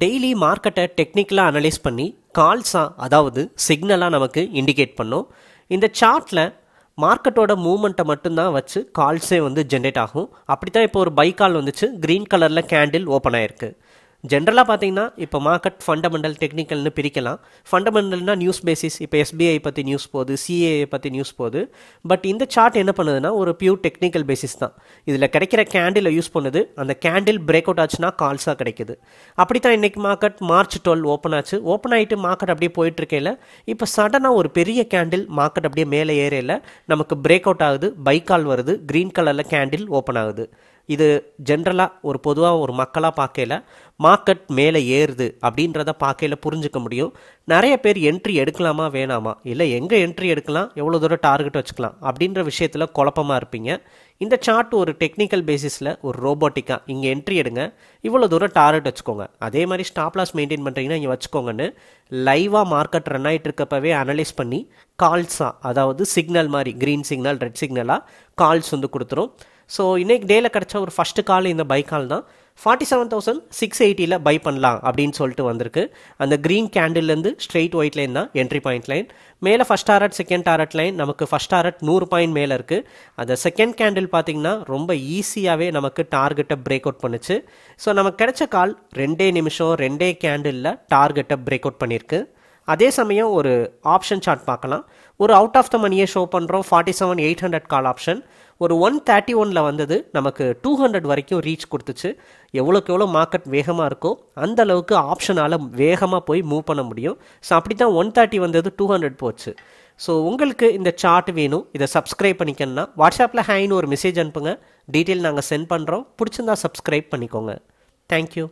daily மார்க்கெட்டை டெக்னிக்கலாக analyse பண்ணி கால்ஸாக அதாவது சிக்னலாக நமக்கு இண்டிகேட் பண்ணோம் இந்த சார்ட்டில் மார்க்கெட்டோட மூமெண்ட்டை மட்டும்தான் வச்சு கால்ஸே வந்து ஜென்ரேட் ஆகும் அப்படி தான் இப்போ ஒரு பை கால் வந்துச்சு க்ரீன் கலரில் கேண்டில் ஓப்பன் ஆயிருக்கு ஜென்ரலாக பார்த்தீங்கன்னா இப்போ மார்க்கெட் ஃபண்டமெண்டல் டெக்னிக்கல்னு பிரிக்கலாம் ஃபண்டமெண்டல்னால் நியூஸ் பேசிஸ் இப்போ எஸ்பிஐ பற்றி நியூஸ் போகுது சிஏஏ பற்றி நியூஸ் போகுது பட் இந்த சார்ட் என்ன பண்ணுதுன்னா ஒரு பியூர் டெக்னிக்கல் பேசிஸ் தான் இதில் கிடைக்கிற கேண்டிலை யூஸ் பண்ணுது அந்த கேண்டில் பிரேக் அவுட் ஆச்சுன்னா கால்ஸாக கிடைக்குது அப்படி தான் இன்றைக்கி மார்க்கெட் மார்ச் டுவெல் ஓப்பன் ஆச்சு ஓப்பன் ஆகிட்டு மார்க்கெட் அப்படியே போயிட்டுருக்கையில் இப்போ சடனாக ஒரு பெரிய கேண்டில் மார்க்கெட் அப்படியே மேலே ஏறையில் நமக்கு பிரேக் அவுட் ஆகுது கால் வருது க்ரீன் கலரில் கேண்டில் ஓப்பன் ஆகுது இது ஜென்ரலாக ஒரு பொதுவாக ஒரு மக்களாக பார்க்கல மார்க்கெட் மேலே ஏறுது அப்படின்றத பார்க்கல புரிஞ்சுக்க முடியும் நிறைய பேர் என்ட்ரி எடுக்கலாமா வேணாமா இல்லை எங்கே என்ட்ரி எடுக்கலாம் எவ்வளோ தூரம் டார்கெட் வச்சுக்கலாம் அப்படின்ற விஷயத்தில் குழப்பமாக இருப்பீங்க இந்த சார்ட் ஒரு டெக்னிக்கல் பேசிஸில் ஒரு ரோபோட்டிக்காக இங்கே என்ட்ரி எடுங்க இவ்வளோ தூரம் டார்கெட் வச்சுக்கோங்க அதே மாதிரி ஸ்டாப் லாஸ் மெயின்டைன் பண்ணுறீங்கன்னா இங்கே வச்சுக்கோங்கன்னு லைவாக மார்க்கெட் ரன் ஆகிட்டு இருக்கப்பவே அனலைஸ் பண்ணி கால்ஸாக அதாவது சிக்னல் மாதிரி க்ரீன் சிக்னல் ரெட் சிக்னலாக கால்ஸ் வந்து கொடுத்துரும் ஸோ இன்றைக்கு டேயில் கிடச்ச ஒரு ஃபஸ்ட்டு கால் இந்த பை கால் தான் ஃபார்ட்டி செவன் தௌசண்ட் சிக்ஸ் எயிட்டியில் பை பண்ணலாம் அப்படின்னு சொல்லிட்டு வந்திருக்கு அந்த க்ரீன் கேண்டில்லேருந்து ஸ்ட்ரெயிட் ஒயிட் லைன் தான் என்ட்ரி பாயிண்ட் லைன் மேலே first target second target line நமக்கு ஃபஸ்ட் டாரட் நூறு பாயிண்ட் மேலே இருக்குது அந்த செகண்ட் கேண்டில் பார்த்திங்கன்னா ரொம்ப ஈஸியாகவே நமக்கு டார்கெட்டை பிரேக் அவுட் பண்ணுச்சு ஸோ நமக்கு கிடைச்ச கால் ரெண்டே நிமிஷம் ரெண்டே கேண்டிலில் டார்கெட்டை பிரேக் அவுட் பண்ணியிருக்கு அதே சமயம் ஒரு ஆப்ஷன் சார்ட் பார்க்கலாம் ஒரு அவுட் ஆஃப் த மணியை ஷோ பண்ணுறோம் forty seven eight hundred call option ஒரு ஒன் தேர்ட்டி ஒனில் வந்தது நமக்கு டூ ஹண்ட்ரட் வரைக்கும் ரீச் கொடுத்துச்சு எவ்வளோக்கு எவ்வளோ மார்க்கெட் வேகமாக இருக்கோ அந்த அளவுக்கு ஆப்ஷனால் வேகமாக போய் மூவ் பண்ண முடியும் ஸோ அப்படி தான் ஒன் தேர்ட்டி வந்தது டூ ஹண்ட்ரட் போச்சு ஸோ உங்களுக்கு இந்த சார்ட் வேணும் இதை சப்ஸ்கிரைப் பண்ணிக்கணும்னா வாட்ஸ்அப்பில் ஹேங்னு ஒரு மெசேஜ் அனுப்புங்க டீட்டெயில் நாங்கள் சென்ட் பண்ணுறோம் பிடிச்சிருந்தா சப்ஸ்கிரைப் பண்ணிக்கோங்க தேங்க்யூ